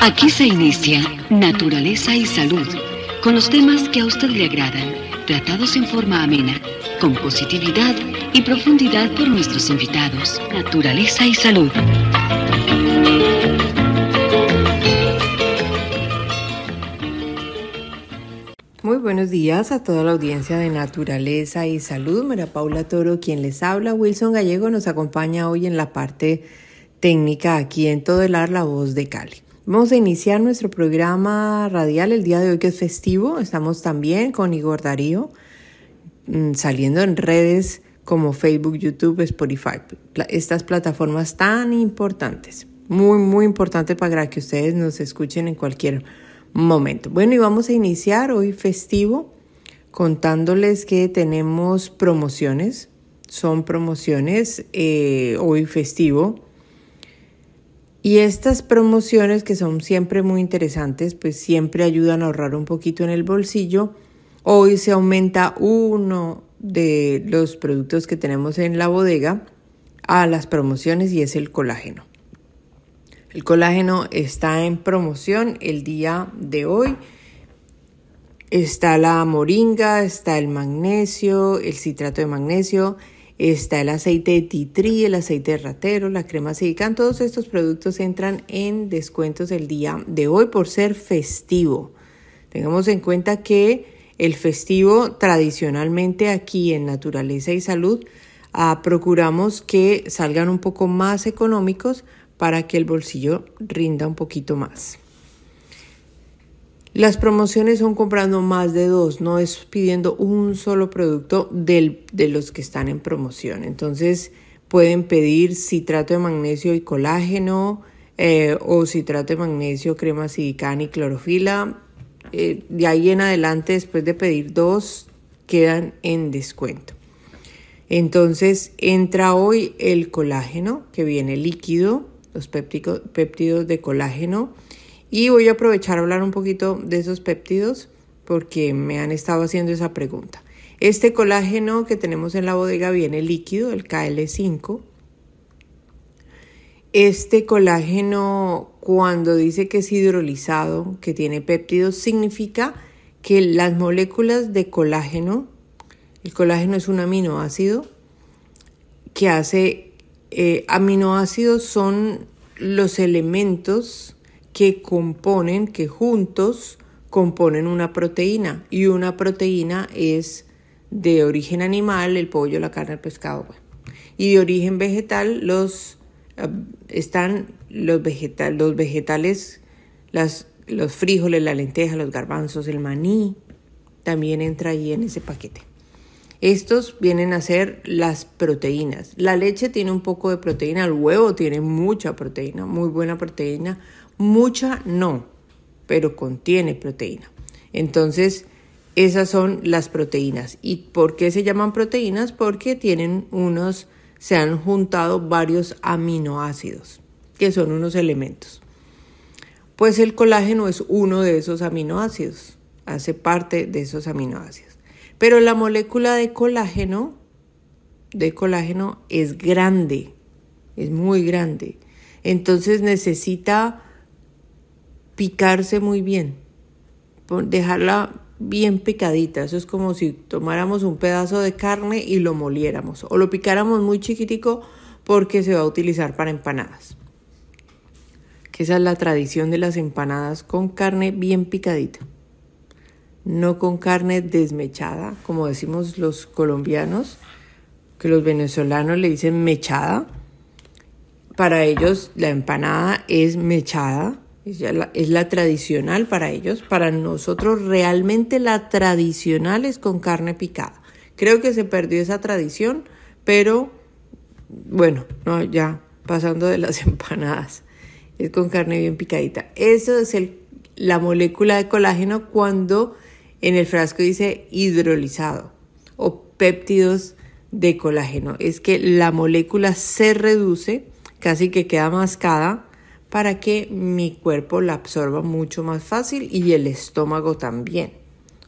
Aquí se inicia Naturaleza y Salud, con los temas que a usted le agradan, tratados en forma amena, con positividad y profundidad por nuestros invitados. Naturaleza y Salud. Muy buenos días a toda la audiencia de Naturaleza y Salud. María Paula Toro, quien les habla, Wilson Gallego nos acompaña hoy en la parte técnica aquí en todo el la voz de Cali. Vamos a iniciar nuestro programa radial el día de hoy que es festivo. Estamos también con Igor Darío mm, saliendo en redes como Facebook, YouTube, Spotify. Estas plataformas tan importantes. Muy, muy importante para que ustedes nos escuchen en cualquier momento. Bueno, y vamos a iniciar hoy festivo contándoles que tenemos promociones. Son promociones eh, hoy festivo y estas promociones que son siempre muy interesantes, pues siempre ayudan a ahorrar un poquito en el bolsillo. Hoy se aumenta uno de los productos que tenemos en la bodega a las promociones y es el colágeno. El colágeno está en promoción el día de hoy. Está la moringa, está el magnesio, el citrato de magnesio, Está el aceite de titrí, el aceite de ratero, la crema silicán. Todos estos productos entran en descuentos el día de hoy por ser festivo. Tengamos en cuenta que el festivo tradicionalmente aquí en Naturaleza y Salud ah, procuramos que salgan un poco más económicos para que el bolsillo rinda un poquito más. Las promociones son comprando más de dos, no es pidiendo un solo producto de los que están en promoción. Entonces pueden pedir citrato de magnesio y colágeno eh, o citrato de magnesio, crema silicana y clorofila. Eh, de ahí en adelante, después de pedir dos, quedan en descuento. Entonces entra hoy el colágeno que viene líquido, los péptidos de colágeno y voy a aprovechar a hablar un poquito de esos péptidos porque me han estado haciendo esa pregunta. Este colágeno que tenemos en la bodega viene líquido, el KL5. Este colágeno, cuando dice que es hidrolizado, que tiene péptidos, significa que las moléculas de colágeno, el colágeno es un aminoácido que hace, eh, aminoácidos son los elementos que componen, que juntos componen una proteína y una proteína es de origen animal, el pollo, la carne, el pescado, y de origen vegetal los eh, están los, los vegetales, las, los frijoles, la lenteja, los garbanzos, el maní, también entra ahí en ese paquete. Estos vienen a ser las proteínas. La leche tiene un poco de proteína, el huevo tiene mucha proteína, muy buena proteína, mucha no, pero contiene proteína. Entonces, esas son las proteínas. ¿Y por qué se llaman proteínas? Porque tienen unos, se han juntado varios aminoácidos, que son unos elementos. Pues el colágeno es uno de esos aminoácidos, hace parte de esos aminoácidos. Pero la molécula de colágeno, de colágeno es grande, es muy grande. Entonces necesita picarse muy bien, dejarla bien picadita. Eso es como si tomáramos un pedazo de carne y lo moliéramos o lo picáramos muy chiquitico porque se va a utilizar para empanadas. Que esa es la tradición de las empanadas con carne bien picadita. No con carne desmechada, como decimos los colombianos, que los venezolanos le dicen mechada. Para ellos la empanada es mechada es la, tradicional para ellos. Para nosotros realmente la tradicional es con carne picada. Creo que se perdió esa tradición, pero bueno, no, ya pasando de las empanadas, es con carne bien picadita. Eso es la molécula de colágeno cuando en el frasco dice hidrolizado o péptidos de colágeno. Es que la molécula se reduce, casi que queda mascada para que mi cuerpo la absorba mucho más fácil y el estómago también.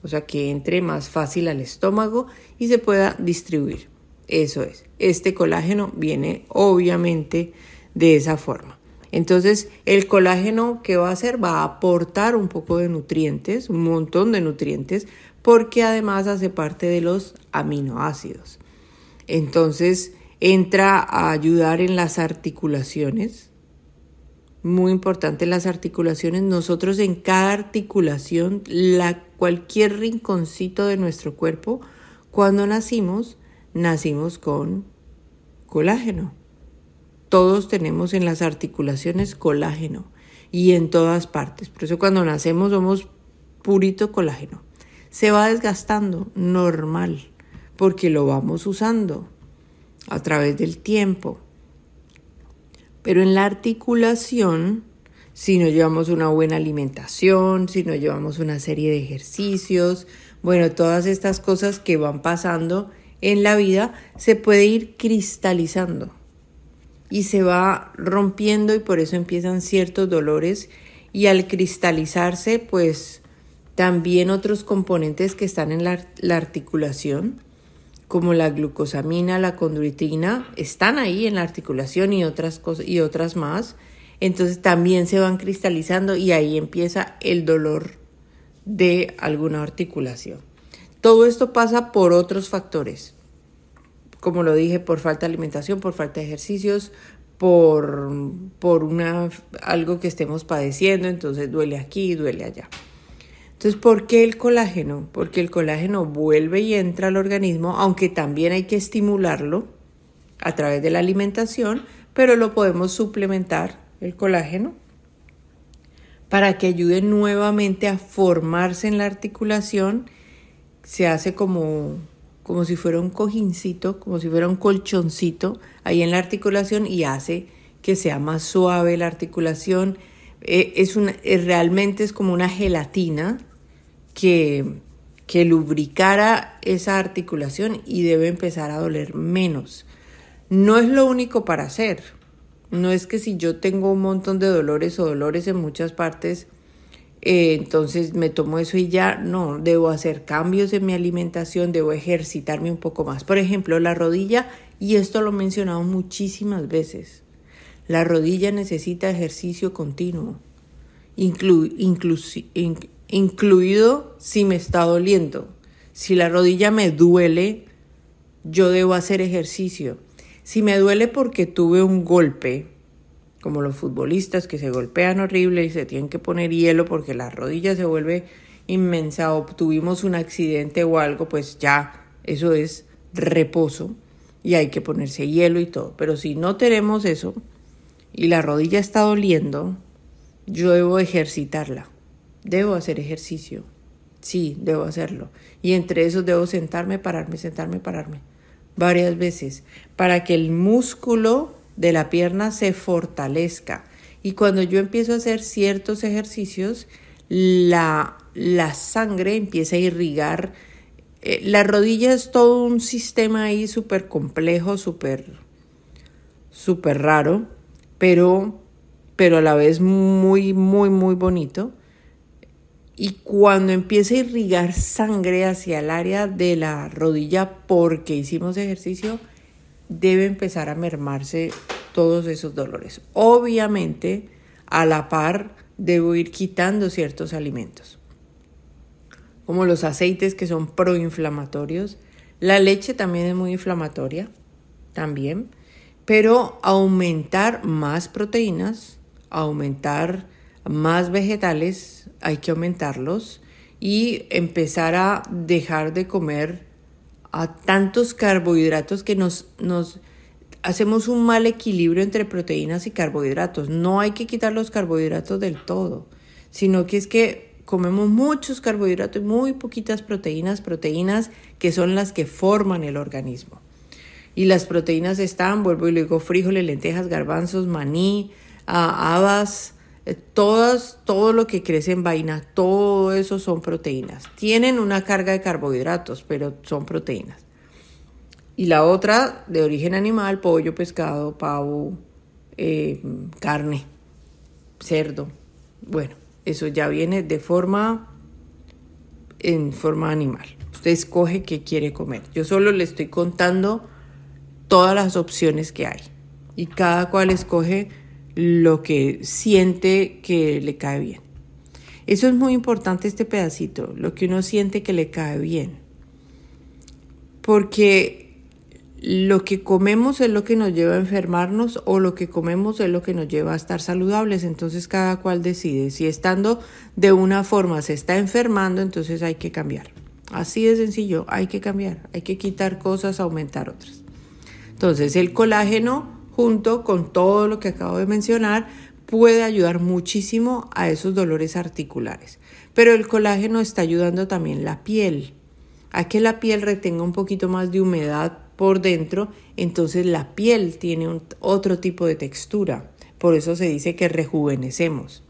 O sea, que entre más fácil al estómago y se pueda distribuir. Eso es. Este colágeno viene obviamente de esa forma. Entonces, el colágeno que va a hacer va a aportar un poco de nutrientes, un montón de nutrientes, porque además hace parte de los aminoácidos. Entonces, entra a ayudar en las articulaciones, muy importante las articulaciones. Nosotros en cada articulación, la, cualquier rinconcito de nuestro cuerpo, cuando nacimos, nacimos con colágeno. Todos tenemos en las articulaciones colágeno y en todas partes. Por eso cuando nacemos somos purito colágeno. Se va desgastando, normal, porque lo vamos usando a través del tiempo. Pero en la articulación, si no llevamos una buena alimentación, si no llevamos una serie de ejercicios, bueno, todas estas cosas que van pasando en la vida, se puede ir cristalizando y se va rompiendo y por eso empiezan ciertos dolores y al cristalizarse pues también otros componentes que están en la, la, articulación como la glucosamina, la condroitina, están ahí en la articulación y otras, cosas, y otras más. Entonces también se van cristalizando y ahí empieza el dolor de alguna articulación. Todo esto pasa por otros factores. Como lo dije, por falta de alimentación, por falta de ejercicios, por, una, algo que estemos padeciendo, entonces duele aquí, duele allá. Entonces, ¿por qué el colágeno? Porque el colágeno vuelve y entra al organismo, aunque también hay que estimularlo a través de la alimentación, pero lo podemos suplementar, el colágeno, para que ayude nuevamente a formarse en la articulación. Se hace como, como si fuera un cojincito, como si fuera un colchoncito ahí en la articulación y hace que sea más suave la articulación. Eh, es eh, realmente es como una gelatina que, lubricara esa articulación y debe empezar a doler menos. No es lo único para hacer. No es que si yo tengo un montón de dolores o dolores en muchas partes, eh, entonces me tomo eso y ya no, debo hacer cambios en mi alimentación, debo ejercitarme un poco más. Por ejemplo, la rodilla, y esto lo he mencionado muchísimas veces, la rodilla necesita ejercicio continuo, inclu, incluido si me está doliendo. Si la rodilla me duele, yo debo hacer ejercicio. Si me duele porque tuve un golpe, como los futbolistas que se golpean horrible y se tienen que poner hielo porque la rodilla se vuelve inmensa o tuvimos un accidente o algo, pues ya eso es reposo y hay que ponerse hielo y todo. Pero si no tenemos eso y la rodilla está doliendo, yo debo ejercitarla. Debo hacer ejercicio. Sí, debo hacerlo. Y entre esos debo sentarme, pararme, sentarme, pararme. Varias veces. Para que el músculo de la pierna se fortalezca. Y cuando yo empiezo a hacer ciertos ejercicios, la, la sangre empieza a irrigar. Eh, la rodilla es todo un sistema ahí súper complejo, súper raro, pero, pero a la vez muy, muy, muy bonito y cuando empiece a irrigar sangre hacia el área de la rodilla porque hicimos ejercicio, debe empezar a mermarse todos esos dolores. Obviamente, a la par, debo ir quitando ciertos alimentos, como los aceites que son proinflamatorios. La leche también es muy inflamatoria, también, pero aumentar más proteínas, aumentar más vegetales, hay que aumentarlos y empezar a dejar de comer a tantos carbohidratos que nos, nos hacemos un mal equilibrio entre proteínas y carbohidratos. No hay que quitar los carbohidratos del todo, sino que es que comemos muchos carbohidratos y muy poquitas proteínas, proteínas que son las que forman el organismo. Y las proteínas están, vuelvo y luego frijoles, lentejas, garbanzos, maní, ah, habas, eh, todo lo que crece en vaina, todo eso son proteínas. Tienen una carga de carbohidratos, pero son proteínas. Y la otra de origen animal, pollo, pescado, pavo, eh, carne, cerdo. Bueno, eso ya viene de forma en forma animal. Usted escoge qué quiere comer. Yo solo le estoy contando todas las opciones que hay. Y cada cual escoge lo que siente que le cae bien. Eso es muy importante este pedacito, lo que uno siente que le cae bien. Porque lo que comemos es lo que nos lleva a enfermarnos o lo que comemos es lo que nos lleva a estar saludables. Entonces cada cual decide. Si estando de una forma se está enfermando, entonces hay que cambiar. Así de sencillo, hay que cambiar, hay que quitar cosas, aumentar otras. Entonces el colágeno junto con todo lo que acabo de mencionar, puede ayudar muchísimo a esos dolores articulares. Pero el colágeno está ayudando también la piel, a que la piel retenga un poquito más de humedad por dentro, entonces la piel tiene otro tipo de textura. Por eso se dice que rejuvenecemos.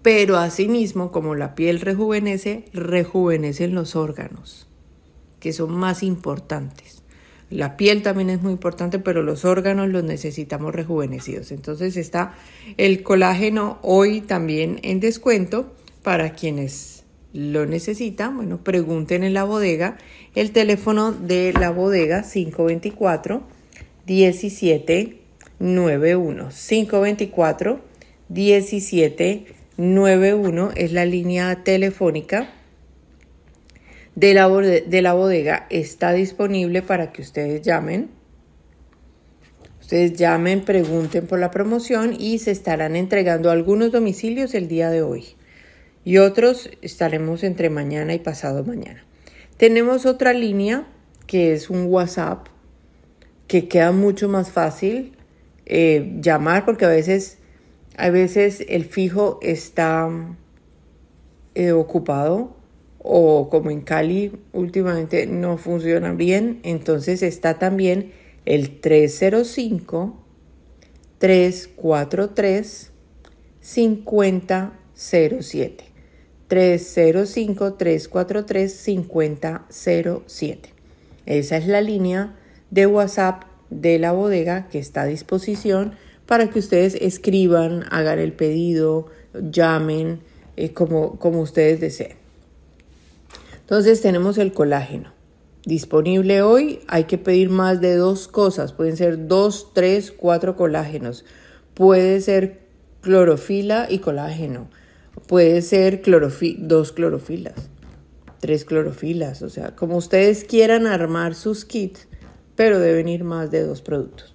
Pero asimismo, como la piel rejuvenece, rejuvenecen los órganos, que son más importantes. La piel también es muy importante, pero los órganos los necesitamos rejuvenecidos. Entonces está el colágeno hoy también en descuento para quienes lo necesitan. Bueno, pregunten en la bodega. El teléfono de la bodega 524 1791. 524 1791 es la línea telefónica de la, bodega está disponible para que ustedes llamen. Ustedes llamen, pregunten por la promoción y se estarán entregando algunos domicilios el día de hoy. Y otros estaremos entre mañana y pasado mañana. Tenemos otra línea que es un WhatsApp que queda mucho más fácil eh, llamar porque a veces, veces el fijo está eh, ocupado o como en Cali últimamente no funciona bien, entonces está también el 305 343 5007. 305 343 5007. Esa es la línea de WhatsApp de la bodega que está a disposición para que ustedes escriban, hagan el pedido, llamen, eh, como ustedes deseen. Entonces tenemos el colágeno. Disponible hoy, hay que pedir más de dos cosas. Pueden ser dos, tres, cuatro colágenos. Puede ser clorofila y colágeno. Puede ser dos clorofilas, tres clorofilas. O sea, como ustedes quieran armar sus kits, pero deben ir más de dos productos.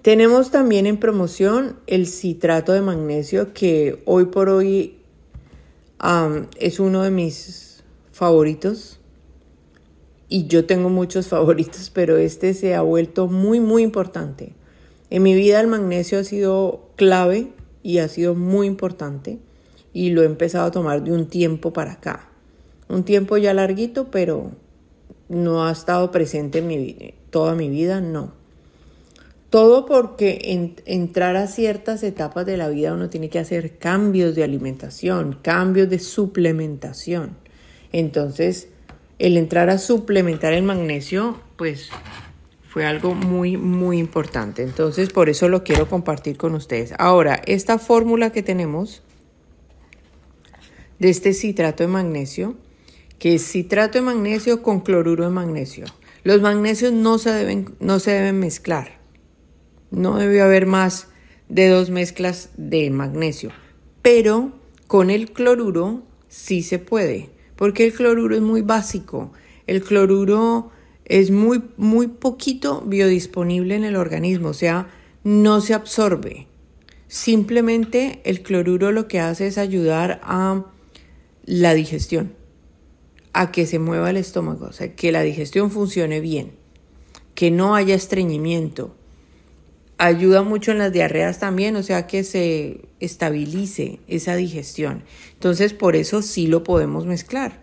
Tenemos también en promoción el citrato de magnesio que hoy por hoy es uno de mis favoritos y yo tengo muchos favoritos, pero este se ha vuelto muy, muy importante. En mi vida el magnesio ha sido clave y ha sido muy importante y lo he empezado a tomar de un tiempo para acá. Un tiempo ya larguito, pero no ha estado presente en mi, toda mi vida, no. Todo porque en, entrar a ciertas etapas de la vida uno tiene que hacer cambios de alimentación, cambios de suplementación. Entonces, el entrar a suplementar el magnesio, pues fue algo muy, muy importante. Entonces, por eso lo quiero compartir con ustedes. Ahora, esta fórmula que tenemos de este citrato de magnesio, que es citrato de magnesio con cloruro de magnesio. Los magnesios no se deben, no se deben mezclar. No debe haber más de dos mezclas de magnesio. Pero con el cloruro sí se puede, porque el cloruro es muy básico. El cloruro es muy, muy poquito biodisponible en el organismo, o sea, no se absorbe. Simplemente el cloruro lo que hace es ayudar a la digestión, a que se mueva el estómago, o sea, que la digestión funcione bien, que no haya estreñimiento, ayuda mucho en las diarreas también, o sea que se estabilice esa digestión. Entonces, por eso sí lo podemos mezclar.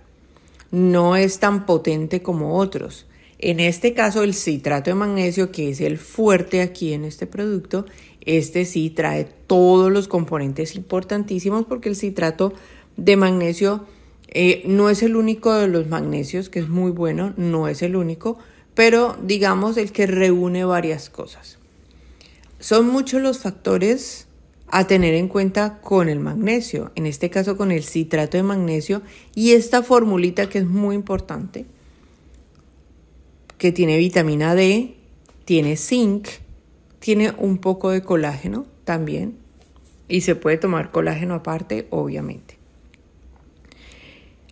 No es tan potente como otros. En este caso, el citrato de magnesio, que es el fuerte aquí en este producto, este sí trae todos los componentes importantísimos porque el citrato de magnesio eh, no es el único de los magnesios, que es muy bueno, no es el único, pero digamos el que reúne varias cosas. Son muchos los factores a tener en cuenta con el magnesio, en este caso con el citrato de magnesio y esta formulita que es muy importante, que tiene vitamina D, tiene zinc, tiene un poco de colágeno también y se puede tomar colágeno aparte, obviamente.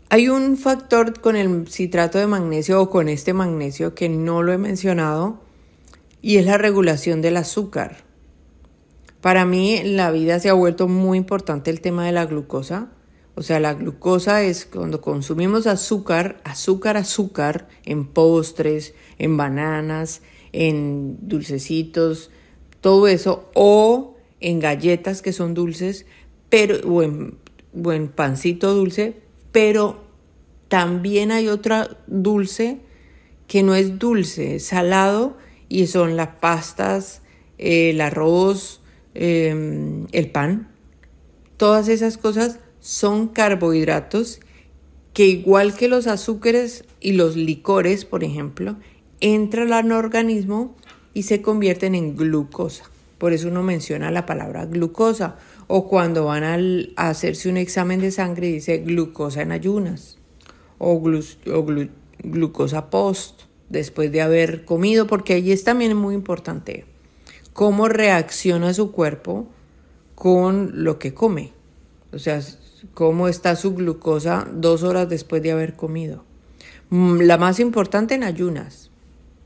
Hay un factor con el citrato de magnesio o con este magnesio que no lo he mencionado y es la regulación del azúcar. Para mí la vida se ha vuelto muy importante el tema de la glucosa. O sea, la glucosa es cuando consumimos azúcar, azúcar, azúcar, en postres, en bananas, en dulcecitos, todo eso, o en galletas que son dulces, pero, o en, pancito dulce, pero también hay otra dulce que no es dulce, salado, y son las pastas, eh, el arroz, em, el pan. Todas esas cosas son carbohidratos que igual que los azúcares y los licores, por ejemplo, entran al organismo y se convierten en glucosa. Por eso uno menciona la palabra glucosa o cuando van a hacerse un examen de sangre dice glucosa en ayunas o, glucosa post después de haber comido, porque allí es también muy importante cómo reacciona su cuerpo con lo que come. O sea, cómo está su glucosa dos horas después de haber comido. Mm, la más importante en ayunas,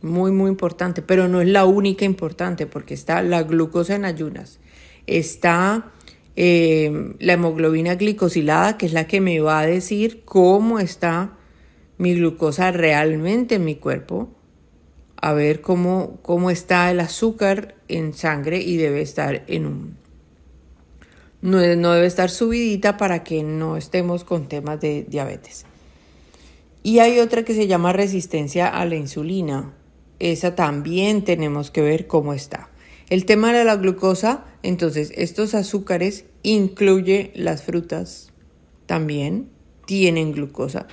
muy, muy importante, pero no es la única importante porque está la glucosa en ayunas, está eh, la hemoglobina glicosilada, que es la que me va a decir cómo está mi glucosa realmente en mi cuerpo, a ver cómo, cómo está el azúcar en sangre y debe estar en un... No, debe estar subidita para que no estemos con temas de diabetes. Y hay otra que se llama resistencia a la insulina. Esa también tenemos que ver cómo está. El tema de la glucosa, entonces estos azúcares incluye las frutas también tienen glucosa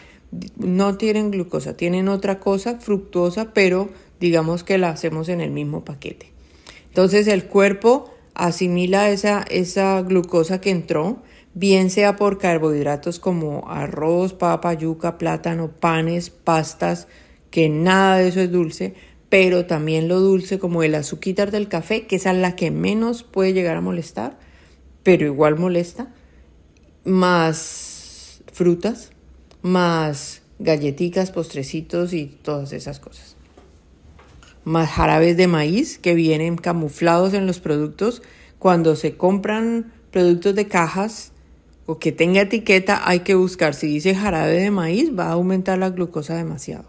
no tienen glucosa, tienen otra cosa, fructuosa, pero digamos que la hacemos en el mismo paquete. Entonces el cuerpo asimila esa, glucosa que entró, bien sea por carbohidratos como arroz, papa, yuca, plátano, panes, pastas, que nada de eso es dulce, pero también lo dulce como el azúcar del café, que es es la que menos puede llegar a molestar, pero igual molesta, más frutas, más galletitas, postrecitos y todas esas cosas. Más jarabes de maíz que vienen camuflados en los productos. Cuando se compran productos de cajas o que tenga etiqueta, hay que buscar. Si dice jarabe de maíz, va a aumentar la glucosa demasiado.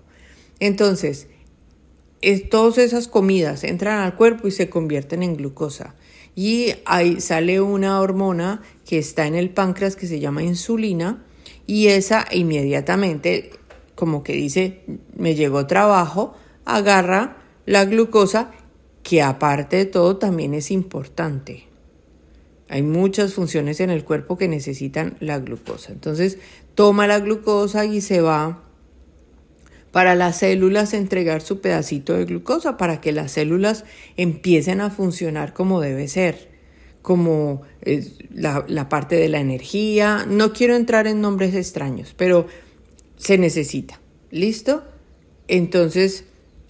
Entonces, todas esas comidas entran al cuerpo y se convierten en glucosa. Y ahí sale una hormona que está en el páncreas que se llama insulina y esa inmediatamente, como que dice, me llegó trabajo, agarra la glucosa, que aparte de todo también es importante. Hay muchas funciones en el cuerpo que necesitan la glucosa. Entonces toma la glucosa y se va para las células entregar su pedacito de glucosa para que las células empiecen a funcionar como debe ser como eh, la, la parte de la energía. No quiero entrar en nombres extraños, pero se necesita. ¿Listo? Entonces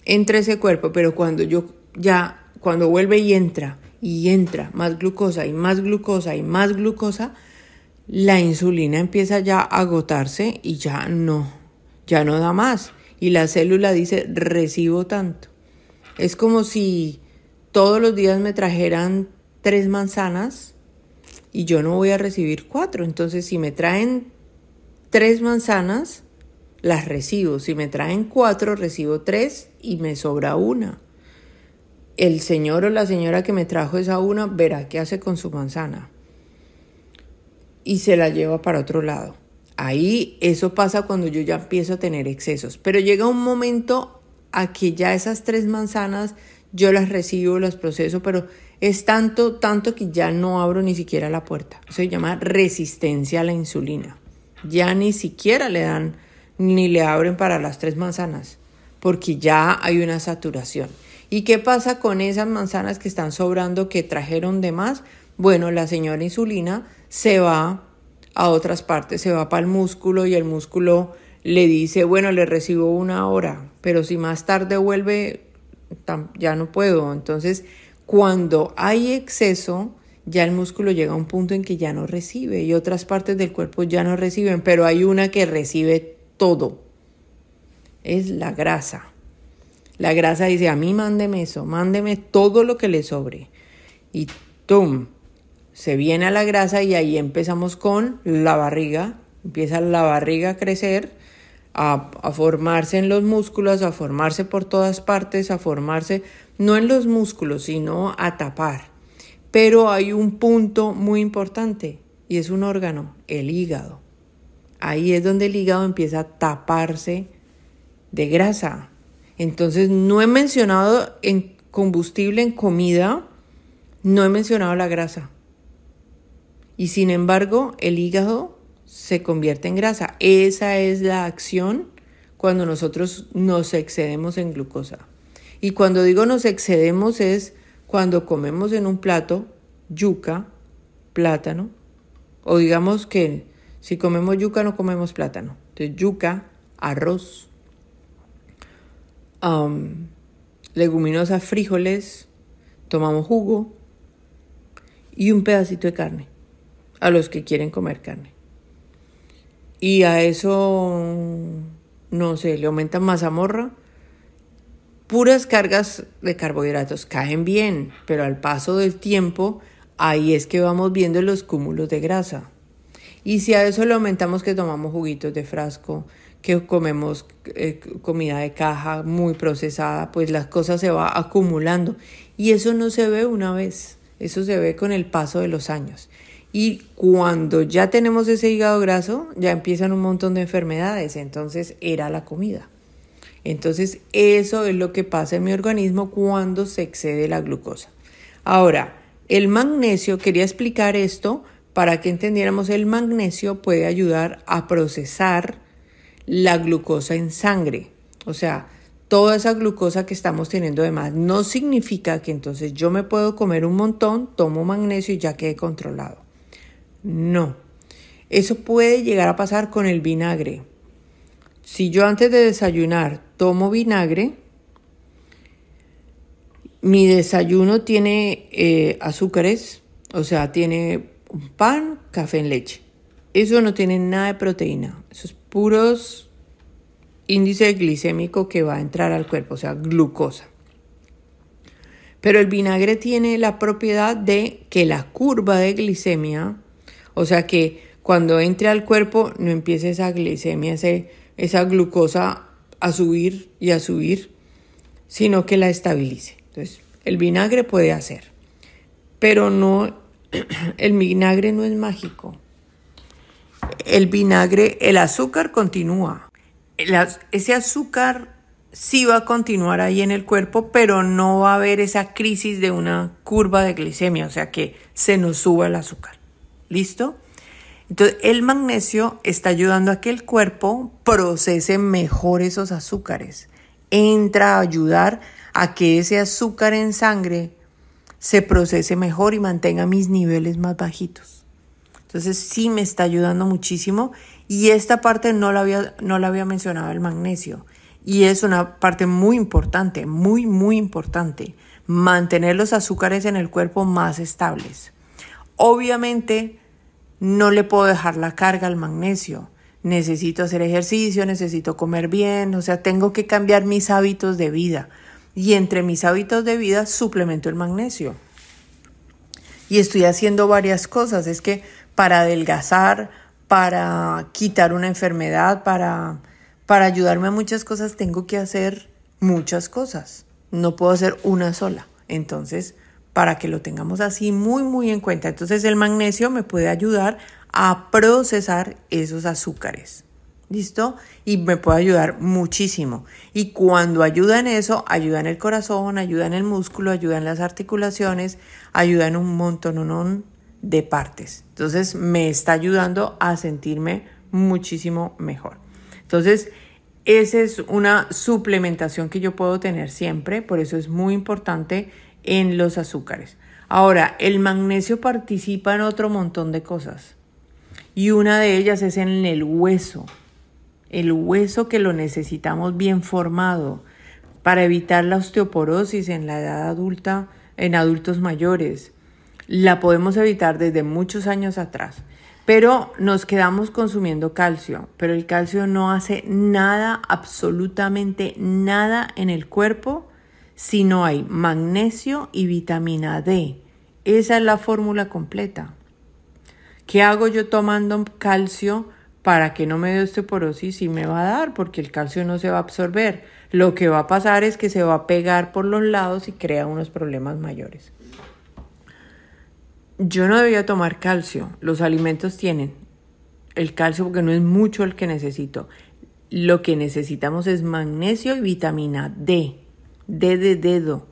entra ese cuerpo, pero cuando yo ya, cuando vuelve y entra, y entra más glucosa y más glucosa y más glucosa, la insulina empieza ya a agotarse y ya no, ya no da más. Y la célula dice, recibo tanto. Es como si todos los días me trajeran tres manzanas y yo no voy a recibir cuatro. Entonces, si me traen tres manzanas, las recibo. Si me traen cuatro, recibo tres y me sobra una. El señor o la señora que me trajo esa una verá qué hace con su manzana y se la lleva para otro lado. Ahí eso pasa cuando yo ya empiezo a tener excesos. Pero llega un momento a que ya esas tres manzanas yo las recibo, las proceso, pero es tanto, tanto que ya no abro ni siquiera la puerta. Eso se llama resistencia a la insulina. Ya ni siquiera le dan ni le abren para las tres manzanas, porque ya hay una saturación. ¿Y qué pasa con esas manzanas que están sobrando, que trajeron de más? Bueno, la señora insulina se va a otras partes, se va para el músculo y el músculo le dice, bueno, le recibo una hora, pero si más tarde vuelve, ya no puedo. Entonces, cuando hay exceso, ya el músculo llega a un punto en que ya no recibe y otras partes del cuerpo ya no reciben, pero hay una que recibe todo. Es la grasa. La grasa dice, a mí mándeme eso, mándeme todo lo que le sobre. Y ¡tum! Se viene a la grasa y ahí empezamos con la barriga. Empieza la barriga a crecer, a, a formarse en los músculos, a formarse por todas partes, a formarse no en los músculos, sino a tapar. Pero hay un punto muy importante y es un órgano, el hígado. Ahí es donde el hígado empieza a taparse de grasa. Entonces no he mencionado en combustible, en comida, no he mencionado la grasa. Y sin embargo, el hígado se convierte en grasa. Esa es la acción cuando nosotros nos excedemos en glucosa. Y cuando digo nos excedemos es cuando comemos en un plato yuca, plátano, o digamos que si comemos yuca no comemos plátano. Entonces yuca, arroz, leguminosas, frijoles, tomamos jugo y un pedacito de carne a los que quieren comer carne. Y a eso, no sé, le aumentan mazamorra puras cargas de carbohidratos caen bien, pero al paso del tiempo ahí es que vamos viendo los cúmulos de grasa. Y si a eso le aumentamos que tomamos juguitos de frasco, que comemos eh, comida de caja muy procesada, pues las cosas se va acumulando. Y eso no se ve una vez, eso se ve con el paso de los años. Y cuando ya tenemos ese hígado graso, ya empiezan un montón de enfermedades, entonces era la comida. Entonces eso es lo que pasa en mi organismo cuando se excede la glucosa. Ahora, el magnesio, quería explicar esto para que entendiéramos, el magnesio puede ayudar a procesar la glucosa en sangre. O sea, toda esa glucosa que estamos teniendo de más no significa que entonces yo me puedo comer un montón, tomo magnesio y ya quede controlado. No. Eso puede llegar a pasar con el vinagre. Si yo antes de desayunar tomo vinagre, mi desayuno tiene eh, azúcares, o sea, tiene pan, café en leche. Eso no tiene nada de proteína, eso es puros índice glicémicos que va a entrar al cuerpo, o sea, glucosa. Pero el vinagre tiene la propiedad de que la curva de glicemia, o sea, que cuando entre al cuerpo no empiece esa glicemia, ese esa glucosa a subir y a subir, sino que la estabilice. Entonces, el vinagre puede hacer, pero no, el vinagre no es mágico. El vinagre, el azúcar continúa. ese azúcar sí va a continuar ahí en el cuerpo, pero no va a haber esa crisis de una curva de glicemia, o sea que se nos suba el azúcar. ¿Listo? Entonces, el magnesio está ayudando a que el cuerpo procese mejor esos azúcares. Entra a ayudar a que ese azúcar en sangre se procese mejor y mantenga mis niveles más bajitos. Entonces, sí me está ayudando muchísimo y esta parte no la había, no la había mencionado el magnesio. Y es una parte muy importante, muy, muy importante. Mantener los azúcares en el cuerpo más estables. Obviamente, no le puedo dejar la carga al magnesio. Necesito hacer ejercicio, necesito comer bien, o sea, tengo que cambiar mis hábitos de vida. Y entre mis hábitos de vida suplemento el magnesio. Y estoy haciendo varias cosas. Es que para adelgazar, para quitar una enfermedad, para, para ayudarme a muchas cosas, tengo que hacer muchas cosas. No puedo hacer una sola. Entonces, para que lo tengamos así muy, muy en cuenta. Entonces el magnesio me puede ayudar a procesar esos azúcares. ¿Listo? Y me puede ayudar muchísimo. Y cuando ayuda en eso, ayuda en el corazón, ayuda en el músculo, ayuda en las articulaciones, ayuda en un montón de partes. Entonces me está ayudando a sentirme muchísimo mejor. Entonces, esa es una suplementación que yo puedo tener siempre, por eso es muy importante en los azúcares. Ahora, el magnesio participa en otro montón de cosas y una de ellas es en el hueso, el hueso que lo necesitamos bien formado para evitar la osteoporosis en la edad adulta, en adultos mayores. La podemos evitar desde muchos años atrás, pero nos quedamos consumiendo calcio, pero el calcio no hace nada, absolutamente nada en el cuerpo si no hay magnesio y vitamina D. Esa es la fórmula completa. ¿Qué hago yo tomando calcio para que no me dé osteoporosis? Y me va a dar porque el calcio no se va a absorber. Lo que va a pasar es que se va a pegar por los lados y crea unos problemas mayores. Yo no debía tomar calcio. Los alimentos tienen el calcio porque no es mucho el que necesito. Lo que necesitamos es magnesio y vitamina D. D de dedo.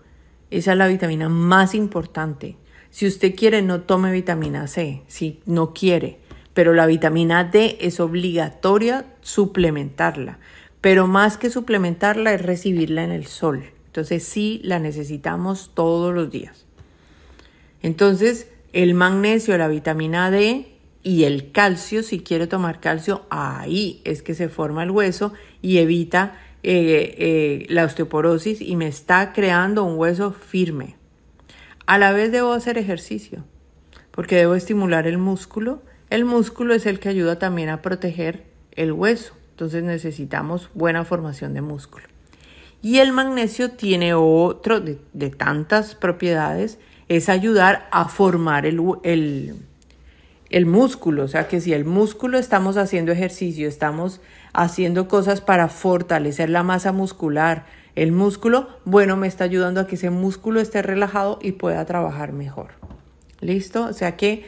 Esa es la vitamina más importante. Si usted quiere, no tome vitamina C, si no quiere. Pero la vitamina D es obligatoria suplementarla. Pero más que suplementarla es recibirla en el sol. Entonces sí la necesitamos todos los días. Entonces el magnesio, la vitamina D y el calcio, si quiere tomar calcio, ahí es que se forma el hueso y evita eh, eh, la osteoporosis y me está creando un hueso firme. A la vez debo hacer ejercicio, porque debo estimular el músculo. El músculo es el que ayuda también a proteger el hueso, entonces necesitamos buena formación de músculo. Y el magnesio tiene otro de, tantas propiedades, es ayudar a formar el, el, el músculo, o sea que si el músculo estamos haciendo ejercicio, estamos haciendo cosas para fortalecer la masa muscular, el músculo, bueno, me está ayudando a que ese músculo esté relajado y pueda trabajar mejor. ¿Listo? O sea que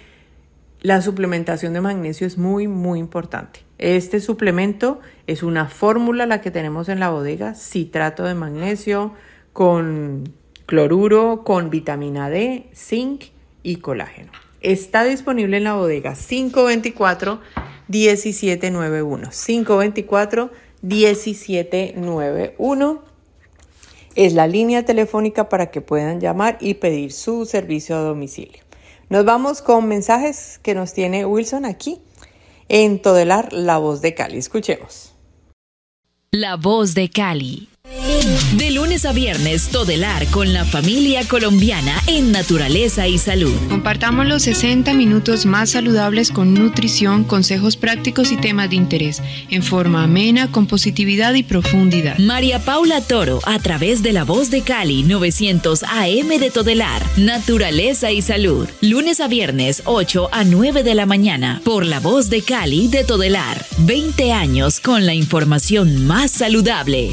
la suplementación de magnesio es muy, muy importante. Este suplemento es una fórmula la que tenemos en la bodega, citrato de magnesio con cloruro, con vitamina D, zinc y colágeno. Está disponible en la bodega 524 1791. 524 1791 es la línea telefónica para que puedan llamar y pedir su servicio a domicilio. Nos vamos con mensajes que nos tiene Wilson aquí en Todelar, La Voz de Cali. Escuchemos. La Voz de Cali. De lunes a viernes, Todelar con la familia colombiana en naturaleza y salud. Compartamos los 60 minutos más saludables con nutrición, consejos prácticos y temas de interés, en forma amena, con positividad y profundidad. María Paula Toro, a través de la voz de Cali, 900 AM de Todelar, naturaleza y salud. Lunes a viernes, 8 a 9 de la mañana, por la voz de Cali de Todelar. 20 años con la información más saludable.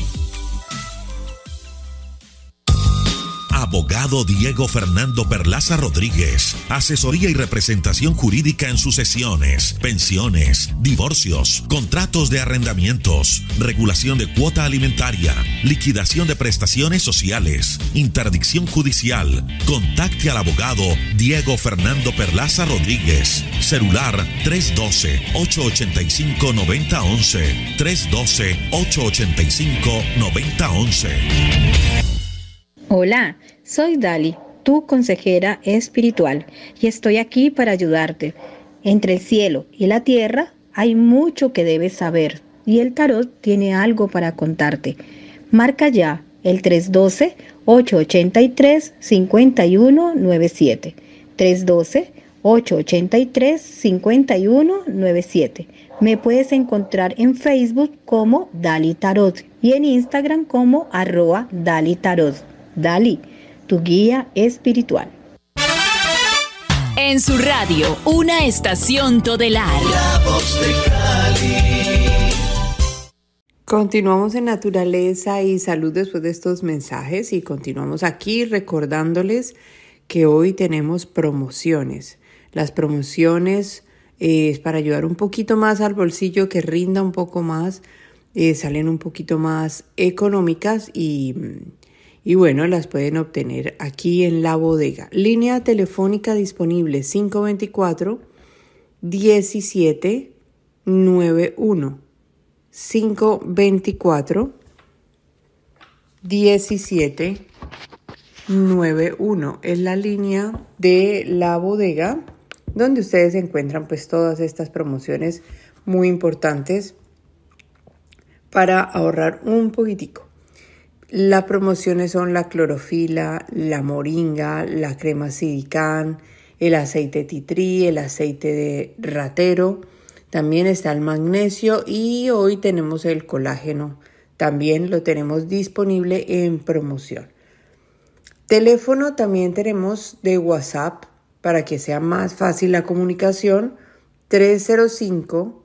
Abogado Diego Fernando Perlaza Rodríguez. Asesoría y representación jurídica en sucesiones, pensiones, divorcios, contratos de arrendamientos, regulación de cuota alimentaria, liquidación de prestaciones sociales, interdicción judicial. Contacte al abogado Diego Fernando Perlaza Rodríguez. Celular 312-885-9011. 312-885-9011. Hola. Soy Dali, tu consejera espiritual, y estoy aquí para ayudarte. Entre el cielo y la tierra hay mucho que debes saber, y el tarot tiene algo para contarte. Marca ya el 312-883-5197. 312-883-5197. Me puedes encontrar en Facebook como Dali Tarot y en Instagram como arroba Dali Tarot. Dali guía espiritual. En su radio, una estación todelar. Continuamos en naturaleza y salud después de estos mensajes y continuamos aquí recordándoles que hoy tenemos promociones. Las promociones eh, es para ayudar un poquito más al bolsillo, que rinda un poco más, eh, salen un poquito más económicas y mm, y bueno, las pueden obtener aquí en la bodega. Línea telefónica disponible 524 1791 524 1791 es la línea de la bodega donde ustedes encuentran pues todas estas promociones muy importantes para ahorrar un poquitico. Las promociones son la clorofila, la moringa, la crema sidicán, el aceite titrí, el aceite de ratero, también está el magnesio y hoy tenemos el colágeno. También lo tenemos disponible en promoción. Teléfono también tenemos de WhatsApp para que sea más fácil la comunicación 305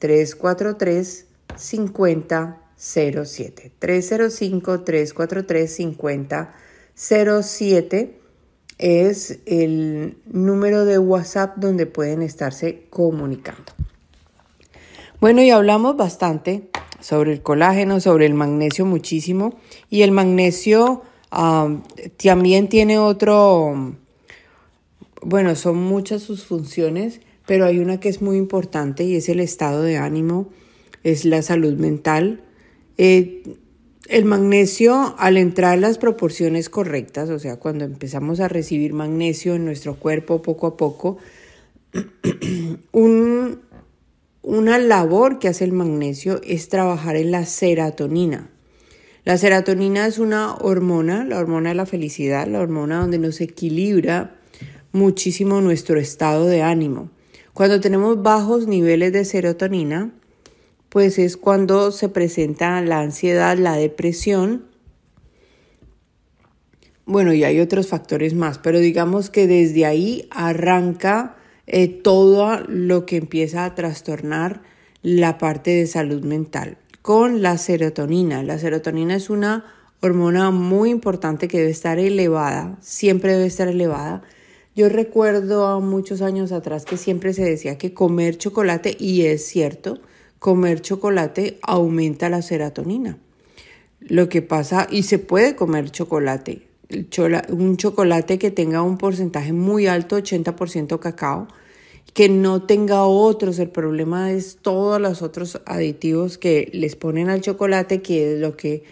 343 50 07 305 343 07 es el número de WhatsApp donde pueden estarse comunicando. Bueno, y hablamos bastante sobre el colágeno, sobre el magnesio muchísimo. Y el magnesio también tiene otro, bueno, son muchas sus funciones, pero hay una que es muy importante y es el estado de ánimo, es la salud mental, eh, el magnesio, al entrar en las proporciones correctas, o sea, cuando empezamos a recibir magnesio en nuestro cuerpo poco a poco, una labor que hace el magnesio es trabajar en la serotonina. La serotonina es una hormona, la hormona de la felicidad, la hormona donde nos equilibra muchísimo nuestro estado de ánimo. Cuando tenemos bajos niveles de serotonina, pues es cuando se presenta la ansiedad, la depresión. Bueno, y hay otros factores más, pero digamos que desde ahí arranca eh, todo lo que empieza a trastornar la parte de salud mental con la serotonina. La serotonina es una hormona muy importante que debe estar elevada, siempre debe estar elevada. Yo recuerdo a muchos años atrás que siempre se decía que comer chocolate, y es cierto, comer chocolate aumenta la serotonina. Lo que pasa, y se puede comer chocolate, un chocolate que tenga un porcentaje muy alto, 80% cacao, que no tenga otros. El problema es todos los otros aditivos que les ponen al chocolate, que es lo que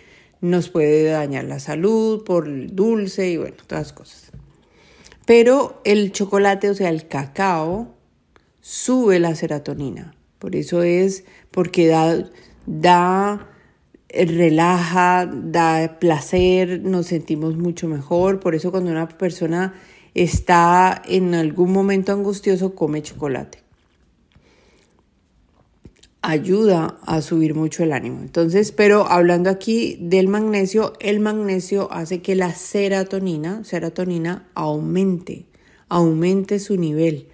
nos puede dañar la salud por el dulce y bueno, todas cosas. Pero el chocolate, o sea, el cacao, sube la serotonina. Por eso es porque da, eh, relaja, da placer, nos sentimos mucho mejor. Por eso cuando una persona está en algún momento angustioso, come chocolate. Ayuda a subir mucho el ánimo. Entonces, pero hablando aquí del magnesio, el magnesio hace que la serotonina, serotonina aumente, aumente su nivel.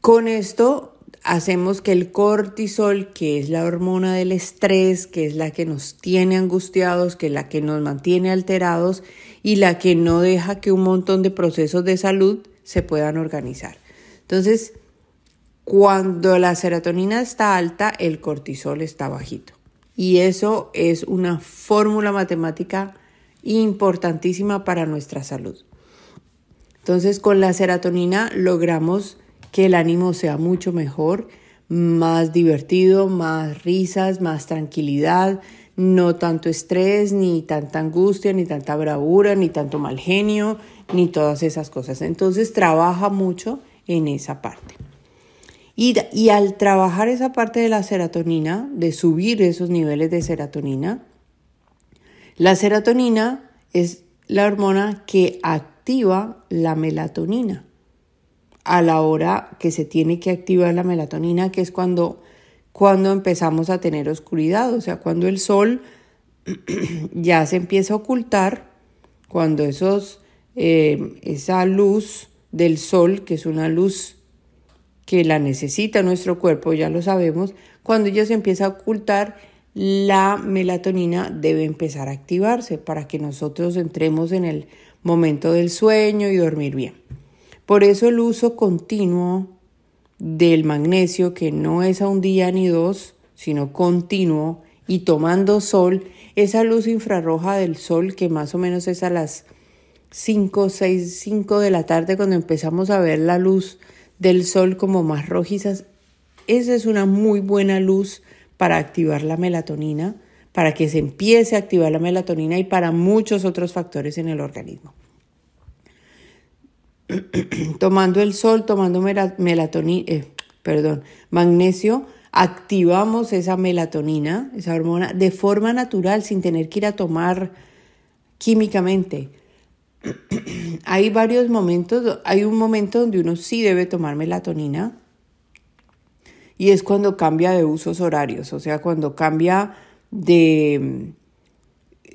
Con esto hacemos que el cortisol, que es la hormona del estrés, que es la que nos tiene angustiados, que es la que nos mantiene alterados y la que no deja que un montón de procesos de salud se puedan organizar. Entonces, cuando la serotonina está alta, el cortisol está bajito. Y eso es una fórmula matemática importantísima para nuestra salud. Entonces, con la serotonina logramos que el ánimo sea mucho mejor, más divertido, más risas, más tranquilidad, no tanto estrés, ni tanta angustia, ni tanta bravura, ni tanto mal genio, ni todas esas cosas. Entonces trabaja mucho en esa parte. Y, al trabajar esa parte de la serotonina, de subir esos niveles de serotonina, la serotonina es la hormona que activa la melatonina a la hora que se tiene que activar la melatonina, que es cuando, cuando empezamos a tener oscuridad, o sea, cuando el sol ya se empieza a ocultar, cuando esos, em, esa luz del sol, que es una luz que la necesita nuestro cuerpo, ya lo sabemos, cuando ya se empieza a ocultar, la melatonina debe empezar a activarse para que nosotros entremos en el momento del sueño y dormir bien. Por eso el uso continuo del magnesio, que no es a un día ni dos, sino continuo, y tomando sol, esa luz infrarroja del sol, que más o menos es a las 5, 6, 5 de la tarde cuando empezamos a ver la luz del sol como más rojizas, esa es una muy buena luz para activar la melatonina, para que se empiece a activar la melatonina y para muchos otros factores en el organismo tomando el sol, tomando melatonina, eh, perdón, magnesio, activamos esa melatonina, esa hormona, de forma natural, sin tener que ir a tomar químicamente. hay varios momentos, hay un momento donde uno sí debe tomar melatonina y es cuando cambia de usos horarios, o sea, cuando cambia de,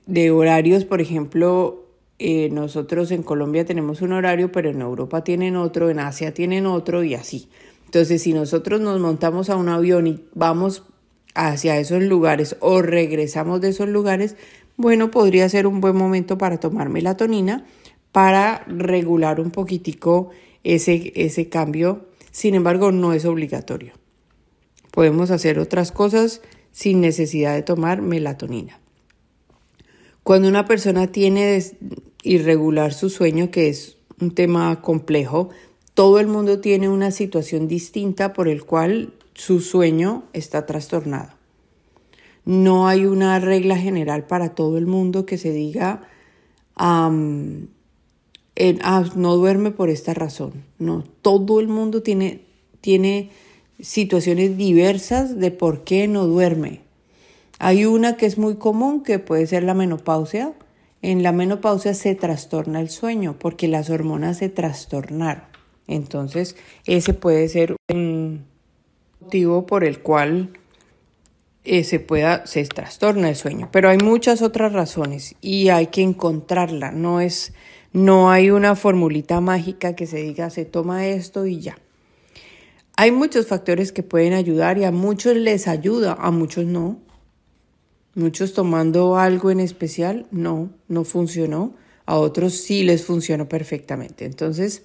de horarios, por ejemplo, eh, nosotros en Colombia tenemos un horario, pero en Europa tienen otro, en Asia tienen otro y así. Entonces, si nosotros nos montamos a un avión y vamos hacia esos lugares o regresamos de esos lugares, bueno, podría ser un buen momento para tomar melatonina para regular un poquitico ese, ese cambio. Sin embargo, no es obligatorio. Podemos hacer otras cosas sin necesidad de tomar melatonina. Cuando una persona tiene irregular su sueño, que es un tema complejo, todo el mundo tiene una situación distinta por el cual su sueño está trastornado. No hay una regla general para todo el mundo que se diga, ah, no duerme por esta razón. No, todo el mundo tiene, tiene situaciones diversas de por qué no duerme. Hay una que es muy común, que puede ser la menopausia. En la menopausia se trastorna el sueño porque las hormonas se trastornaron. Entonces, ese puede ser un motivo por el cual eh, se pueda se trastorna el sueño, pero hay muchas otras razones y hay que encontrarla, no es no hay una formulita mágica que se diga se toma esto y ya. Hay muchos factores que pueden ayudar y a muchos les ayuda, a muchos no. Muchos tomando algo en especial, no, no funcionó. A otros sí les funcionó perfectamente. Entonces,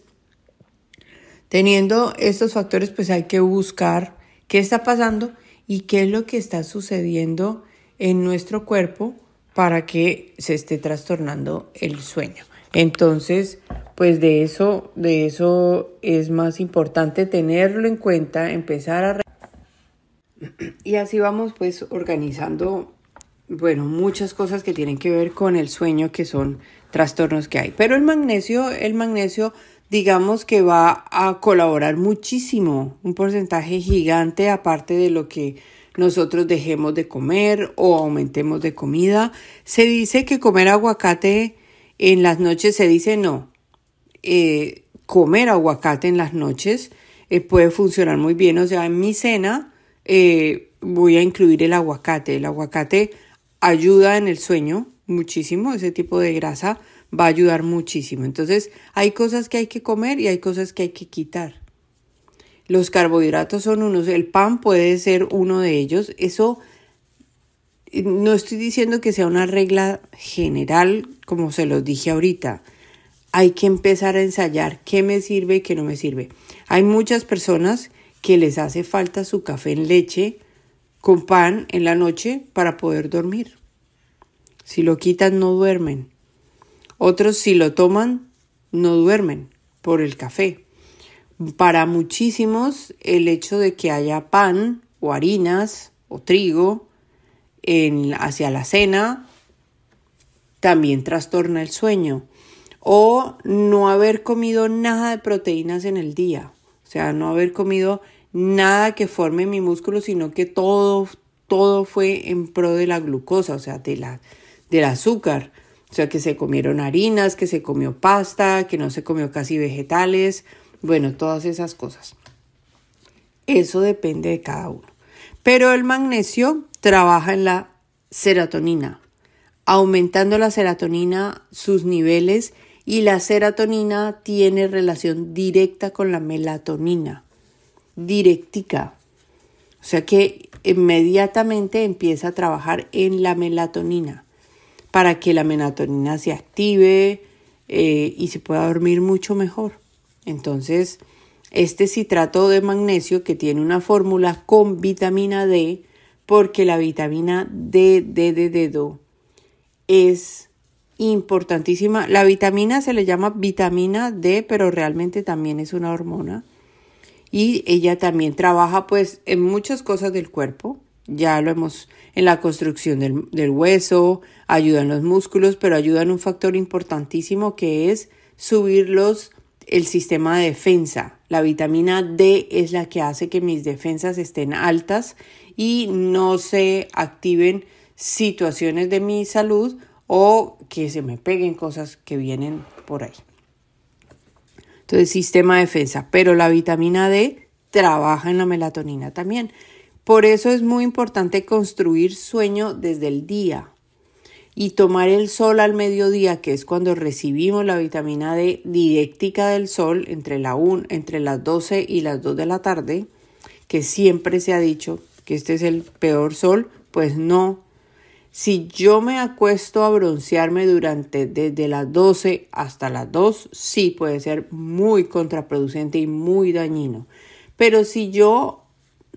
teniendo estos factores, pues hay que buscar qué está pasando y qué es lo que está sucediendo en nuestro cuerpo para que se esté trastornando el sueño. Entonces, pues de eso, de eso es más importante tenerlo en cuenta, empezar a... Y así vamos pues organizando bueno, muchas cosas que tienen que ver con el sueño que son trastornos que hay. Pero el magnesio, el magnesio digamos que va a colaborar muchísimo, un porcentaje gigante aparte de lo que nosotros dejemos de comer o aumentemos de comida. Se dice que comer aguacate en las noches, se dice no, eh, comer aguacate en las noches eh, puede funcionar muy bien. O sea, en mi cena eh, voy a incluir el aguacate. El aguacate ayuda en el sueño muchísimo, ese tipo de grasa va a ayudar muchísimo. Entonces hay cosas que hay que comer y hay cosas que hay que quitar. Los carbohidratos son unos, el pan puede ser uno de ellos. Eso no estoy diciendo que sea una regla general, como se los dije ahorita. Hay que empezar a ensayar qué me sirve y qué no me sirve. Hay muchas personas que les hace falta su café en leche, con pan en la noche para poder dormir. Si lo quitan no duermen. Otros si lo toman no duermen por el café. Para muchísimos el hecho de que haya pan o harinas o trigo en, hacia la cena también trastorna el sueño. O no haber comido nada de proteínas en el día. O sea, no haber comido nada que forme mi músculo, sino que todo, todo fue en pro de la glucosa, o sea, del azúcar. O sea, que se comieron harinas, que se comió pasta, que no se comió casi vegetales, bueno, todas esas cosas. Eso depende de cada uno. Pero el magnesio trabaja en la serotonina, aumentando la serotonina, sus niveles, y la serotonina tiene relación directa con la melatonina directica. O sea que inmediatamente empieza a trabajar en la melatonina para que la melatonina se active eh, y se pueda dormir mucho mejor. Entonces, este citrato de magnesio que tiene una fórmula con vitamina D, porque la vitamina D de es importantísima. La vitamina se le llama vitamina D, pero realmente también es una hormona y ella también trabaja pues en muchas cosas del cuerpo. Ya lo hemos en la construcción del, hueso, ayuda en los músculos, pero ayuda en un factor importantísimo que es subirlos el sistema de defensa. La vitamina D es la que hace que mis defensas estén altas y no se activen situaciones de mi salud o que se me peguen cosas que vienen por ahí. Entonces, sistema de defensa. Pero la vitamina D trabaja en la melatonina también. Por eso es muy importante construir sueño desde el día y tomar el sol al mediodía, que es cuando recibimos la vitamina D didéctica del sol entre, la un, entre las 12 y las 2 de la tarde, que siempre se ha dicho que este es el peor sol, pues no, si yo me acuesto a broncearme durante desde las 12 hasta las 2, sí puede ser muy contraproducente y muy dañino. Pero si yo